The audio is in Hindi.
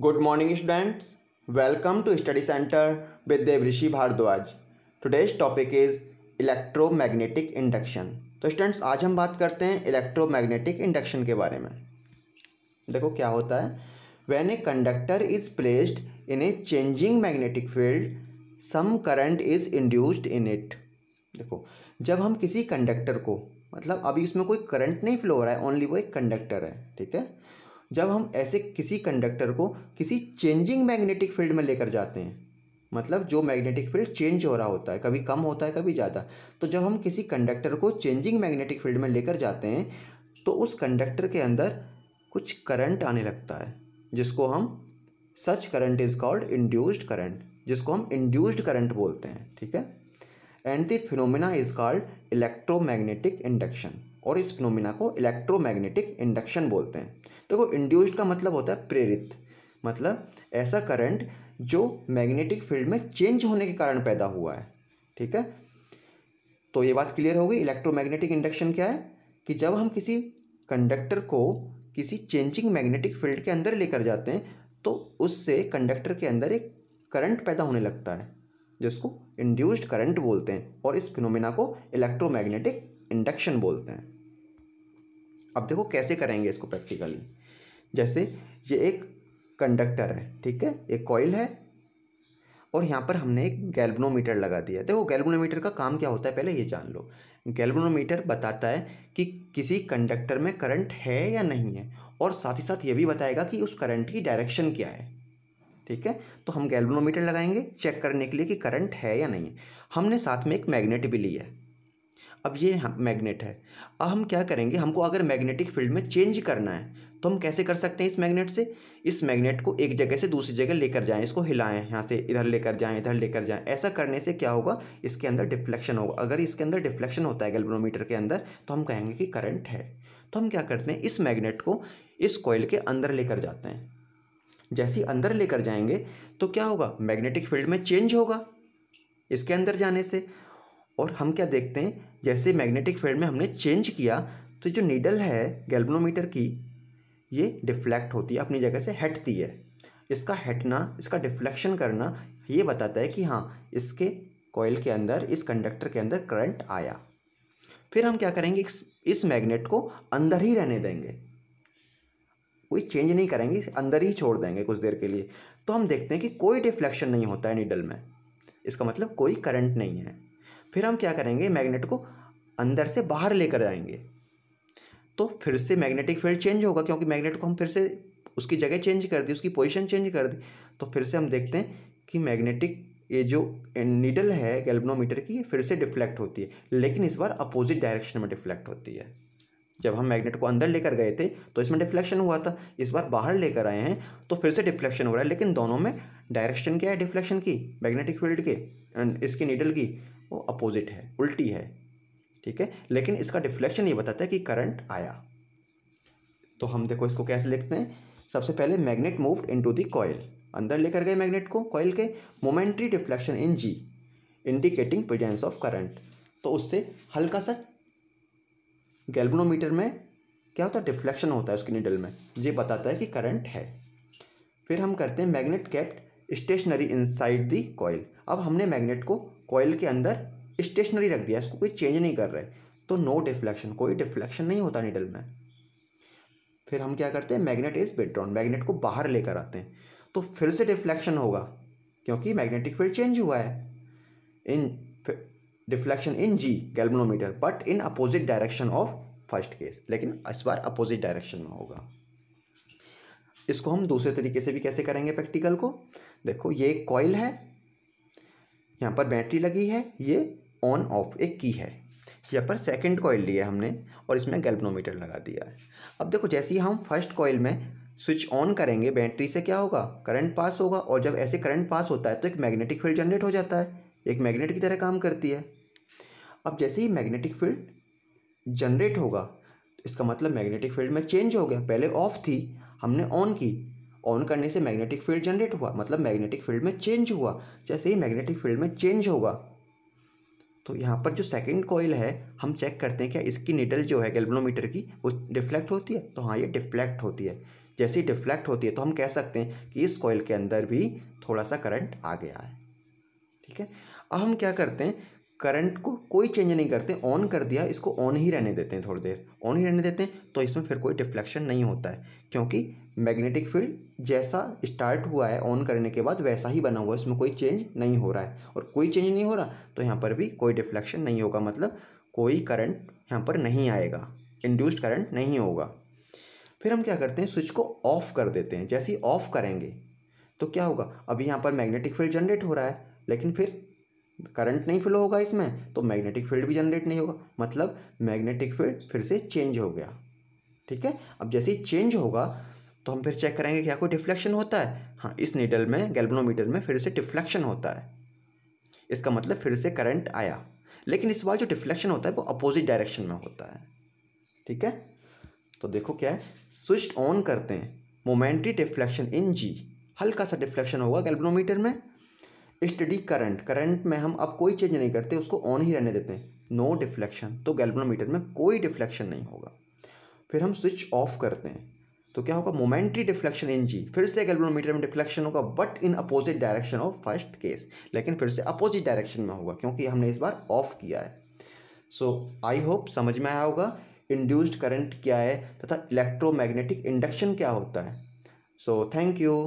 good students welcome to study centre with Dev Rishi Bharadwaj today's topic is electro electromagnetic induction तो स्टूडेंट्स आज हम बात करते हैं इलेक्ट्रोमैग्नेटिक इंडक्शन के बारे में देखो क्या होता है when a conductor is placed in a changing magnetic field some current is induced in it देखो जब हम किसी कंडक्टर को मतलब अभी उसमें कोई करंट नहीं फ्लो हो रहा है ओनली वो एक कंडक्टर है ठीक है जब हम ऐसे किसी कंडक्टर को किसी चेंजिंग मैग्नेटिक फील्ड में लेकर जाते हैं मतलब जो मैग्नेटिक फील्ड चेंज हो रहा होता है कभी कम होता है कभी ज़्यादा तो जब हम किसी कंडक्टर को चेंजिंग मैग्नेटिक फील्ड में लेकर जाते हैं तो उस कंडक्टर के अंदर कुछ करंट आने लगता है जिसको हम such current is called induced current जिसको हम इंड्यूस्ड करंट बोलते हैं ठीक है and the phenomena is called electromagnetic induction और इस फिनोमिना को इलेक्ट्रोमैग्नेटिक इंडक्शन बोलते हैं देखो तो इंड्यूस्ड का मतलब होता है प्रेरित मतलब ऐसा करंट जो मैग्नेटिक फील्ड में चेंज होने के कारण पैदा हुआ है ठीक है तो ये बात क्लियर हो गई इलेक्ट्रोमैग्नेटिक इंडक्शन क्या है कि जब हम किसी कंडक्टर को किसी चेंजिंग मैग्नेटिक फील्ड के अंदर लेकर जाते हैं तो उससे कंडक्टर के अंदर एक करंट पैदा होने लगता है जिसको इंड्यूस्ड करंट बोलते हैं और इस फिनोमिना को इलेक्ट्रोमैग्नेटिक इंडक्शन बोलते हैं अब देखो कैसे करेंगे इसको प्रैक्टिकली जैसे ये एक कंडक्टर है ठीक है एक कॉयल है और यहाँ पर हमने एक गैल्बनोमीटर लगा दिया देखो गैल्बनोमीटर का काम क्या होता है पहले ये जान लो गैल्बनोमीटर बताता है कि किसी कंडक्टर में करंट है या नहीं है और साथ ही साथ ये भी बताएगा कि उस करंट की डायरेक्शन क्या है ठीक है तो हम गैल्बनोमीटर लगाएंगे चेक करने के लिए कि करंट है या नहीं है हमने साथ में एक मैग्नेट भी लिया है अब ये मैग्नेट है अब हम क्या करेंगे हमको अगर मैग्नेटिक फील्ड में चेंज करना है तो हम कैसे कर सकते हैं इस मैग्नेट से इस मैग्नेट को एक जगह से दूसरी जगह लेकर जाएं इसको हिलाएं यहाँ से इधर लेकर जाएं इधर लेकर जाएं ऐसा करने से क्या होगा इसके अंदर डिफ्लेक्शन होगा अगर इसके अंदर डिफ्लेक्शन होता है गैल्बनोमीटर के अंदर तो हम कहेंगे कि करंट है तो हम क्या करते हैं इस मैग्नेट को इस कॉयल के अंदर लेकर जाते हैं जैसे अंदर लेकर जाएंगे तो क्या होगा मैग्नेटिक फील्ड में चेंज होगा इसके अंदर जाने से और हम क्या देखते हैं जैसे मैग्नेटिक फील्ड में हमने चेंज किया तो जो नीडल है गैल्बनोमीटर की ये डिफ्लेक्ट होती है अपनी जगह से हटती है इसका हटना इसका डिफ्लेक्शन करना ये बताता है कि हाँ इसके कॉयल के अंदर इस कंडक्टर के अंदर करंट आया फिर हम क्या करेंगे इस, इस मैग्नेट को अंदर ही रहने देंगे कोई चेंज नहीं करेंगे अंदर ही छोड़ देंगे कुछ देर के लिए तो हम देखते हैं कि कोई डिफ्लेक्शन नहीं होता है नीडल में इसका मतलब कोई करंट नहीं है फिर हम क्या करेंगे मैग्नेट को अंदर से बाहर लेकर जाएंगे तो फिर से मैग्नेटिक फील्ड चेंज होगा क्योंकि मैग्नेट को हम फिर से उसकी जगह चेंज कर दी उसकी पोजीशन चेंज कर दी तो फिर से हम देखते हैं कि मैग्नेटिक ये जो नीडल है गैल्बनोमीटर की ये फिर से डिफ्लेक्ट होती है लेकिन इस बार अपोजिट डायरेक्शन में डिफ्लेक्ट होती है जब हम मैग्नेट को अंदर लेकर गए थे तो इसमें डिफ्लेक्शन हुआ था इस बार बाहर लेकर आए हैं तो फिर से डिफ्लेक्शन हो रहा है लेकिन दोनों में डायरेक्शन क्या है डिफ्लेक्शन की मैग्नेटिक फील्ड के इसकी नीडल की वो अपोजिट है उल्टी है ठीक है लेकिन इसका डिफ्लेक्शन ये बताता है कि करंट आया तो हम देखो इसको कैसे लिखते हैं सबसे पहले magnet moved into the coil अंदर लेकर गए मैग्नेट को कॉयल के momentary deflection in G indicating presence of current तो उससे हल्का सा गैल्बनोमीटर में क्या होता है डिफ्लेक्शन होता है उसके निडल में ये बताता है कि करंट है फिर हम करते हैं magnet kept stationary inside the coil अब हमने मैग्नेट को कॉयल के अंदर स्टेशनरी रख दिया इसको कोई चेंज नहीं कर रहे तो नो डिफ्लेक्शन कोई डिफ्लेक्शन नहीं होता निडल में फिर हम क्या करते हैं मैग्नेट इज बेड्रॉन मैग्नेट को बाहर लेकर आते हैं तो फिर से डिफ्लेक्शन होगा क्योंकि मैग्नेटिक फील्ड चेंज हुआ है in deflection in G galvanometer but in opposite direction of first case लेकिन इस बार अपोजिट डायरेक्शन में होगा इसको हम दूसरे तरीके से भी कैसे करेंगे प्रैक्टिकल को देखो ये एक कॉयल है यहाँ पर बैटरी लगी है ये ऑन ऑफ एक की है यहाँ पर सेकंड कॉयल लिया हमने और इसमें गैल्बनोमीटर लगा दिया है अब देखो जैसे ही हम फर्स्ट कॉयल में स्विच ऑन करेंगे बैटरी से क्या होगा करंट पास होगा और जब ऐसे करंट पास होता है तो एक मैग्नेटिक फील्ड जनरेट हो जाता है एक मैग्नेट की तरह काम करती है अब जैसे ही मैग्नेटिक फील्ड जनरेट होगा इसका मतलब मैग्नेटिक फील्ड में चेंज हो गया पहले ऑफ थी हमने ऑन की ऑन करने से मैग्नेटिक फील्ड जनरेट हुआ मतलब मैग्नेटिक फील्ड में चेंज हुआ जैसे ही मैग्नेटिक फील्ड में चेंज होगा तो यहाँ पर जो सेकंड कॉइल है हम चेक करते हैं क्या इसकी निडल जो है गेल्बनोमीटर की वो डिफ्लेक्ट होती है तो हाँ ये डिफ्लेक्ट होती है जैसे ही डिफ्लेक्ट होती है तो हम कह सकते हैं कि इस कॉयल के अंदर भी थोड़ा सा करंट आ गया है ठीक है अब हम क्या करते हैं करंट को कोई चेंज नहीं करते ऑन कर दिया इसको ऑन ही रहने देते हैं थोड़ी देर ऑन ही रहने देते हैं तो इसमें फिर कोई डिफ्लेक्शन नहीं होता है क्योंकि मैग्नेटिक फील्ड जैसा स्टार्ट हुआ है ऑन करने के बाद वैसा ही बना हुआ है इसमें कोई चेंज नहीं हो रहा है और कोई चेंज नहीं हो रहा तो यहाँ पर भी कोई डिफ्लेक्शन नहीं होगा मतलब कोई करंट यहाँ पर नहीं आएगा इंड्यूस्ड करंट नहीं होगा फिर हम क्या करते हैं स्विच को ऑफ़ कर देते हैं जैसे ही ऑफ़ करेंगे तो क्या होगा अभी यहाँ पर मैग्नेटिक फील्ड जनरेट हो रहा है लेकिन फिर करंट नहीं फ्लो होगा इसमें तो मैग्नेटिक फील्ड भी जनरेट नहीं होगा मतलब मैग्नेटिक फील्ड फिर से चेंज हो गया ठीक है अब जैसे ही चेंज होगा तो हम फिर चेक करेंगे क्या कोई डिफ्लेक्शन होता है हाँ इस नीडल में गैल्बनोमीटर में फिर से डिफ्लेक्शन होता है इसका मतलब फिर से करंट आया लेकिन इस बार जो डिफ्लेक्शन होता है वो अपोजिट डायरेक्शन में होता है ठीक है तो देखो क्या है स्विच ऑन करते हैं मोमेंट्री डिफ्लेक्शन इन जी हल्का सा डिफ्लेक्शन होगा गैल्बनोमीटर में स्टडी करंट करंट में हम अब कोई चेंज नहीं करते उसको ऑन ही रहने देते हैं नो डिफ्लेक्शन तो गैल्वेनोमीटर में कोई डिफ्लेक्शन नहीं होगा फिर हम स्विच ऑफ करते हैं तो क्या होगा मोमेंट्री डिफ्लेक्शन इन जी फिर से गैल्वेनोमीटर में डिफ्लेक्शन होगा but in opposite direction of first case लेकिन फिर से अपोजिट डायरेक्शन में होगा क्योंकि हमने इस बार ऑफ किया है सो आई होप समझ में आया होगा इंड्यूस्ड करंट क्या है तथा इलेक्ट्रोमैग्नेटिक इंडक्शन क्या होता है सो थैंक यू